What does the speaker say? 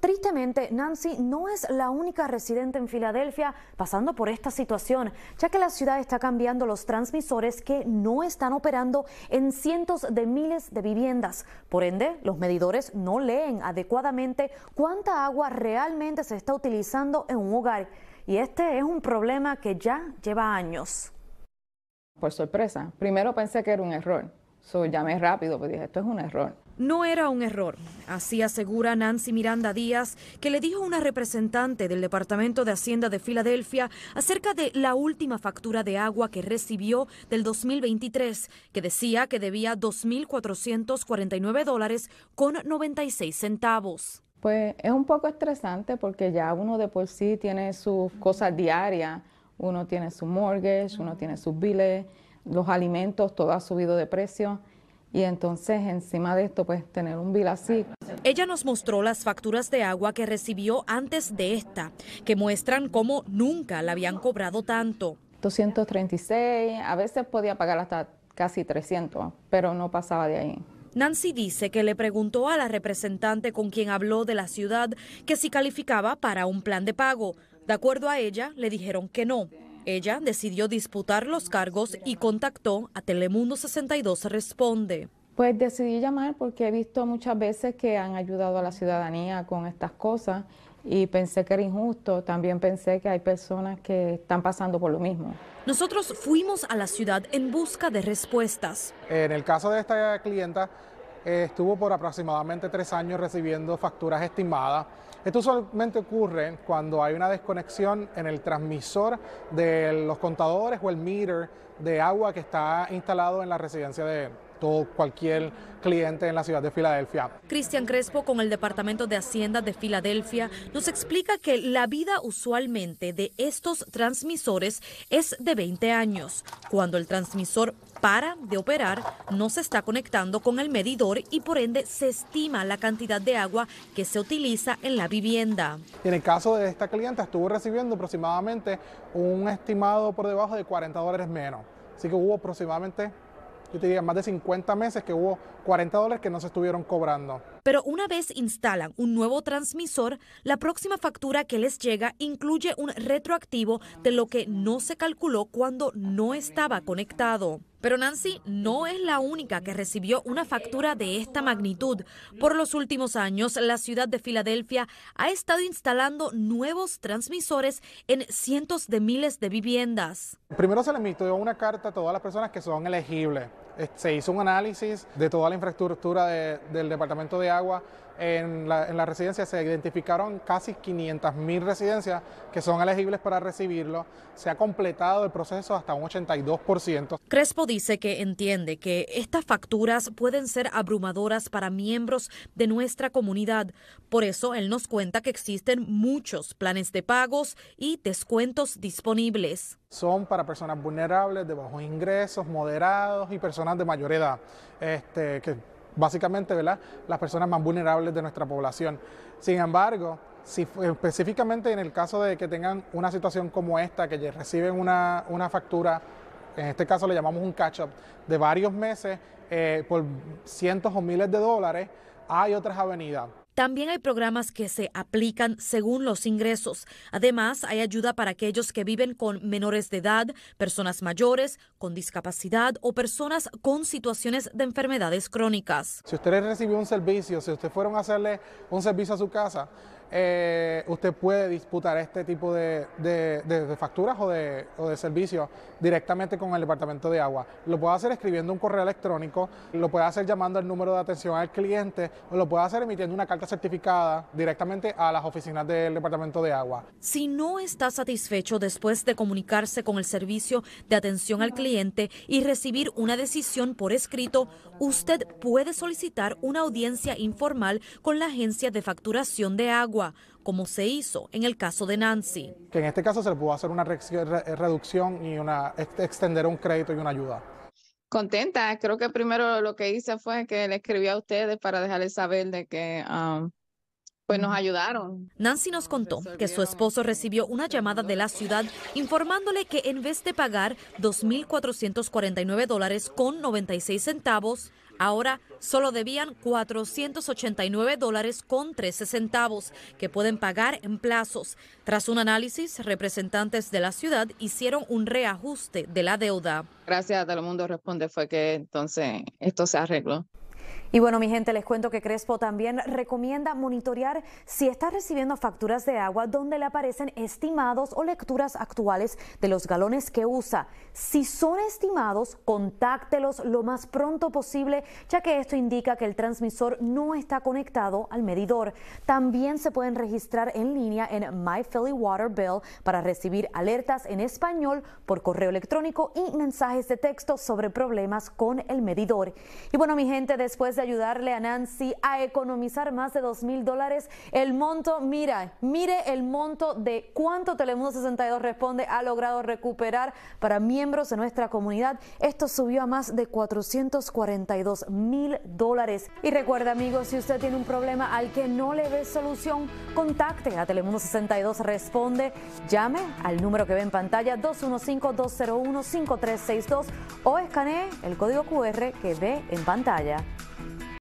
tristemente, Nancy no es la única residente en Filadelfia pasando por esta situación, ya que la ciudad está cambiando los transmisores que no están operando en cientos de miles de viviendas. Por ende, los medidores no leen adecuadamente cuánta agua realmente se está utilizando en un hogar. Y este es un problema que ya lleva años. Por sorpresa, primero pensé que era un error. llamé rápido, pues dije, esto es un error no era un error, así asegura Nancy Miranda Díaz, que le dijo una representante del Departamento de Hacienda de Filadelfia acerca de la última factura de agua que recibió del 2023, que decía que debía 2.449 dólares con 96 centavos. Pues es un poco estresante porque ya uno de por sí tiene sus cosas diarias, uno tiene su mortgage, uno tiene sus bills, los alimentos, todo ha subido de precio y entonces encima de esto pues tener un bill así. Ella nos mostró las facturas de agua que recibió antes de esta, que muestran cómo nunca la habían cobrado tanto. 236, a veces podía pagar hasta casi 300, pero no pasaba de ahí. Nancy dice que le preguntó a la representante con quien habló de la ciudad que si calificaba para un plan de pago. De acuerdo a ella, le dijeron que no. Ella decidió disputar los cargos y contactó a Telemundo 62 Responde. Pues decidí llamar porque he visto muchas veces que han ayudado a la ciudadanía con estas cosas y pensé que era injusto. También pensé que hay personas que están pasando por lo mismo. Nosotros fuimos a la ciudad en busca de respuestas. En el caso de esta clienta, eh, estuvo por aproximadamente tres años recibiendo facturas estimadas. Esto solamente ocurre cuando hay una desconexión en el transmisor de los contadores o el meter de agua que está instalado en la residencia de, cualquier cliente en la ciudad de Filadelfia. Cristian Crespo con el Departamento de Hacienda de Filadelfia nos explica que la vida usualmente de estos transmisores es de 20 años. Cuando el transmisor para de operar, no se está conectando con el medidor y por ende se estima la cantidad de agua que se utiliza en la vivienda. en el caso de esta cliente estuvo recibiendo aproximadamente un estimado por debajo de 40 dólares menos. Así que hubo aproximadamente yo te diría, más de 50 meses que hubo 40 dólares que no se estuvieron cobrando. Pero una vez instalan un nuevo transmisor, la próxima factura que les llega incluye un retroactivo de lo que no se calculó cuando no estaba conectado. Pero Nancy no es la única que recibió una factura de esta magnitud. Por los últimos años, la ciudad de Filadelfia ha estado instalando nuevos transmisores en cientos de miles de viviendas. Primero se le emitió una carta a todas las personas que son elegibles se hizo un análisis de toda la infraestructura del Departamento de Agua en la, residencia se identificaron casi 500.000 residencias que son elegibles para recibirlo. Se ha completado el proceso hasta un 82%. Crespo dice que entiende que estas facturas pueden ser abrumadoras para miembros de nuestra comunidad. Por eso él nos cuenta que existen muchos planes de pagos y descuentos disponibles son para personas vulnerables, de bajos ingresos, moderados y personas de mayor edad, este, que básicamente, ¿verdad? Las personas más vulnerables de nuestra población. Sin embargo, si específicamente en el caso de que tengan una situación como esta, que reciben una, factura, en este caso le llamamos un catch-up, de varios meses eh, por cientos o miles de dólares, hay otras avenidas. También hay programas que se aplican según los ingresos. Además, hay ayuda para aquellos que viven con menores de edad, personas mayores, con discapacidad o personas con situaciones de enfermedades crónicas. Si usted recibió un servicio, si usted fueron a hacerle un servicio a su casa, eh, usted puede disputar este tipo de, facturas o de, servicios directamente con el Departamento de Agua. Lo puede hacer escribiendo un correo electrónico, lo puede hacer llamando el número de atención al cliente o lo puede hacer emitiendo una carta certificada directamente a las oficinas del Departamento de Agua. Si no está satisfecho después de comunicarse con el servicio de atención al cliente y recibir una decisión por escrito, usted puede solicitar una audiencia informal con la agencia de facturación de agua como se hizo en el caso de Nancy. Que en este caso se le pudo hacer una reducción y una extender un crédito y una ayuda. Contenta, creo que primero lo que hice fue que le escribí a ustedes para dejarles saber de que um, pues nos ayudaron. Nancy nos contó que su esposo recibió una llamada de la ciudad informándole que en vez de pagar 2.449 dólares con 96 centavos, Ahora solo debían 489 dólares con 13 centavos que pueden pagar en plazos. Tras un análisis, representantes de la ciudad hicieron un reajuste de la deuda. Gracias a Mundo Responde fue que entonces esto se arregló. Y bueno, mi gente, les cuento que Crespo también recomienda monitorear si está recibiendo facturas de agua donde le aparecen estimados o lecturas actuales de los galones que usa. Si son estimados, contáctelos lo más pronto posible, ya que esto indica que el transmisor no está conectado al medidor. También se pueden registrar en línea en My Philly Water Bill para recibir alertas en español por correo electrónico y mensajes de texto sobre problemas con el medidor. Y bueno, mi gente, después de ayudarle a Nancy a economizar más de dos mil dólares. El monto, mira, mire el monto de cuánto Telemundo 62 Responde ha logrado recuperar para miembros de nuestra comunidad. Esto subió a más de 442 mil dólares. Y recuerda amigos, si usted tiene un problema al que no le ve solución, contacte a Telemundo 62 Responde. Llame al número que ve en pantalla 215-201-5362 o escanee el código QR que ve en pantalla.